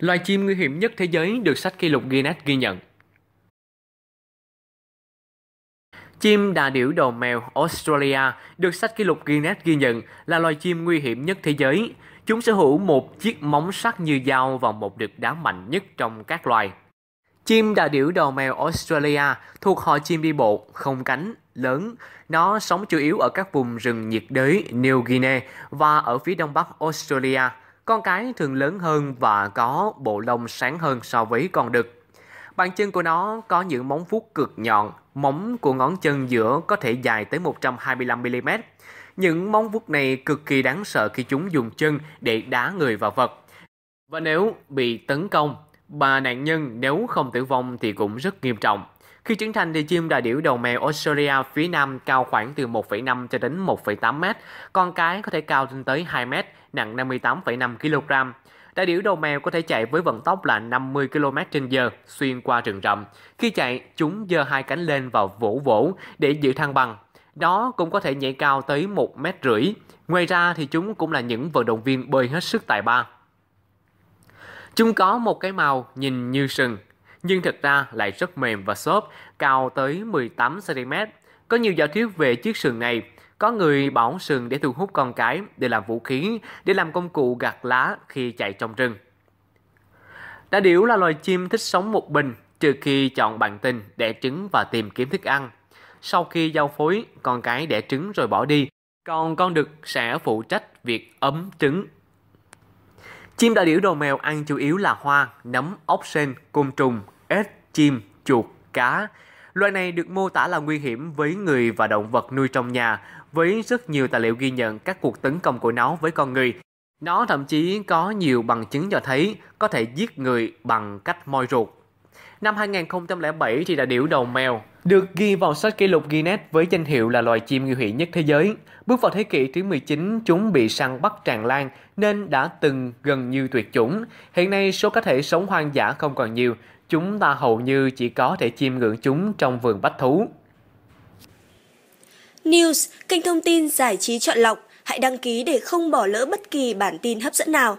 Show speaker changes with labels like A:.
A: loài chim nguy hiểm nhất thế giới được sách kỷ lục Guinness ghi nhận. Chim đà điểu đầu mèo Australia được sách kỷ lục Guinness ghi nhận là loài chim nguy hiểm nhất thế giới. Chúng sở hữu một chiếc móng sắc như dao và một đực đá mạnh nhất trong các loài. Chim đà điểu đầu mèo Australia thuộc họ chim đi bộ, không cánh, lớn. Nó sống chủ yếu ở các vùng rừng nhiệt đới New Guinea và ở phía đông bắc Australia. Con cái thường lớn hơn và có bộ lông sáng hơn so với con đực. Bàn chân của nó có những móng vuốt cực nhọn, móng của ngón chân giữa có thể dài tới 125mm. Những móng vuốt này cực kỳ đáng sợ khi chúng dùng chân để đá người vào vật. Và nếu bị tấn công, bà nạn nhân nếu không tử vong thì cũng rất nghiêm trọng. Khi trưởng thành thì chim đà điểu đầu mèo Australia phía Nam cao khoảng từ 1,5 cho đến 1,8 mét, con cái có thể cao lên tới 2 mét, nặng 58,5 kg. Đà điểu đầu mèo có thể chạy với vận tốc là 50 km h xuyên qua rừng rậm. Khi chạy, chúng giơ hai cánh lên và vỗ vỗ để giữ thăng bằng. Đó cũng có thể nhảy cao tới 1 mét rưỡi. Ngoài ra thì chúng cũng là những vận động viên bơi hết sức tài ba. Chúng có một cái màu nhìn như sừng, nhưng thật ra lại rất mềm và xốp, cao tới 18cm. Có nhiều giả thuyết về chiếc sừng này. Có người bảo sừng để thu hút con cái, để làm vũ khí, để làm công cụ gạt lá khi chạy trong rừng. Đà điểu là loài chim thích sống một mình, trừ khi chọn bạn tình, đẻ trứng và tìm kiếm thức ăn. Sau khi giao phối, con cái đẻ trứng rồi bỏ đi, còn con đực sẽ phụ trách việc ấm trứng Chim đại điểu đầu mèo ăn chủ yếu là hoa, nấm, ốc sên, côn trùng, ếch, chim, chuột, cá. Loài này được mô tả là nguy hiểm với người và động vật nuôi trong nhà, với rất nhiều tài liệu ghi nhận các cuộc tấn công của nó với con người. Nó thậm chí có nhiều bằng chứng cho thấy có thể giết người bằng cách moi ruột năm 2007 thì là điểu đầu mèo, được ghi vào sách kỷ lục Guinness với danh hiệu là loài chim nguy hiểm nhất thế giới. Bước vào thế kỷ thứ 19, chúng bị săn bắt tràn lan nên đã từng gần như tuyệt chủng. Hiện nay, số cá thể sống hoang dã không còn nhiều, chúng ta hầu như chỉ có thể chiêm ngưỡng chúng trong vườn bách thú. News, kênh thông tin giải trí chọn lọc. Hãy đăng ký để không bỏ lỡ bất kỳ bản tin hấp dẫn nào.